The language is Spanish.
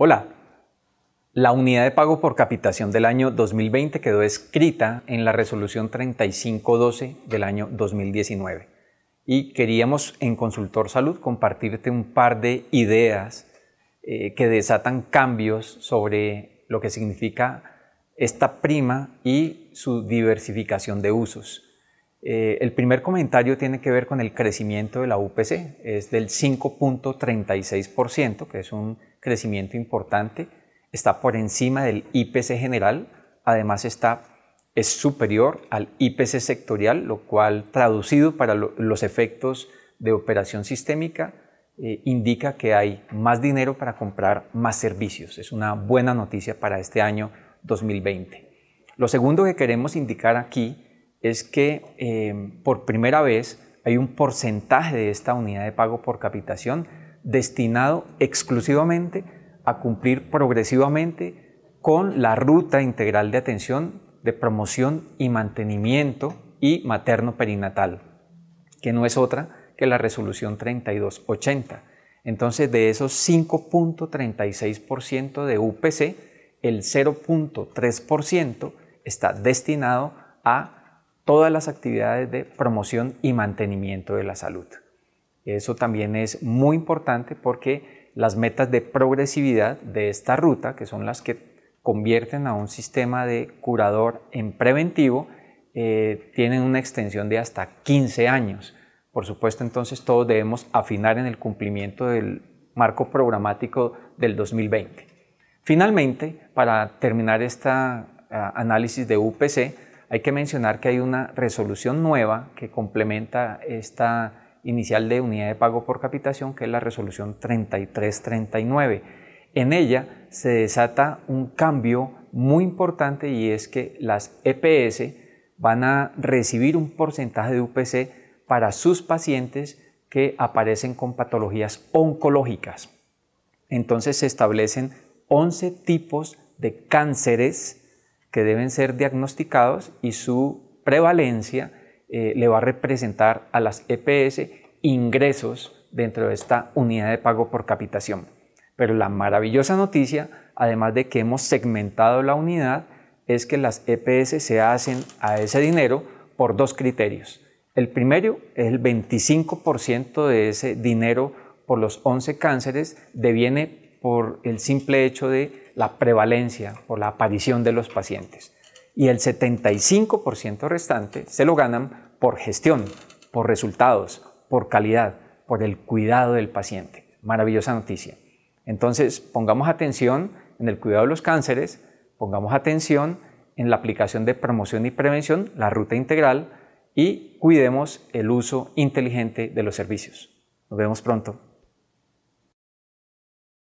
Hola, la unidad de pago por capitación del año 2020 quedó escrita en la resolución 3512 del año 2019 y queríamos en Consultor Salud compartirte un par de ideas eh, que desatan cambios sobre lo que significa esta prima y su diversificación de usos. Eh, el primer comentario tiene que ver con el crecimiento de la UPC, es del 5.36%, que es un crecimiento importante, está por encima del IPC general, además está es superior al IPC sectorial, lo cual traducido para los efectos de operación sistémica eh, indica que hay más dinero para comprar más servicios. Es una buena noticia para este año 2020. Lo segundo que queremos indicar aquí es que eh, por primera vez hay un porcentaje de esta unidad de pago por capitación destinado exclusivamente a cumplir progresivamente con la ruta integral de atención de promoción y mantenimiento y materno perinatal, que no es otra que la resolución 3280. Entonces, de esos 5.36% de UPC, el 0.3% está destinado a todas las actividades de promoción y mantenimiento de la salud. Eso también es muy importante porque las metas de progresividad de esta ruta, que son las que convierten a un sistema de curador en preventivo, eh, tienen una extensión de hasta 15 años. Por supuesto, entonces todos debemos afinar en el cumplimiento del marco programático del 2020. Finalmente, para terminar este análisis de UPC, hay que mencionar que hay una resolución nueva que complementa esta inicial de unidad de pago por capitación, que es la resolución 3339. En ella se desata un cambio muy importante y es que las EPS van a recibir un porcentaje de UPC para sus pacientes que aparecen con patologías oncológicas. Entonces se establecen 11 tipos de cánceres que deben ser diagnosticados y su prevalencia eh, le va a representar a las EPS ingresos dentro de esta unidad de pago por capitación. Pero la maravillosa noticia, además de que hemos segmentado la unidad, es que las EPS se hacen a ese dinero por dos criterios. El primero es el 25% de ese dinero por los 11 cánceres deviene por el simple hecho de la prevalencia, o la aparición de los pacientes y el 75% restante se lo ganan por gestión, por resultados, por calidad, por el cuidado del paciente. Maravillosa noticia. Entonces, pongamos atención en el cuidado de los cánceres, pongamos atención en la aplicación de promoción y prevención, la ruta integral, y cuidemos el uso inteligente de los servicios. Nos vemos pronto.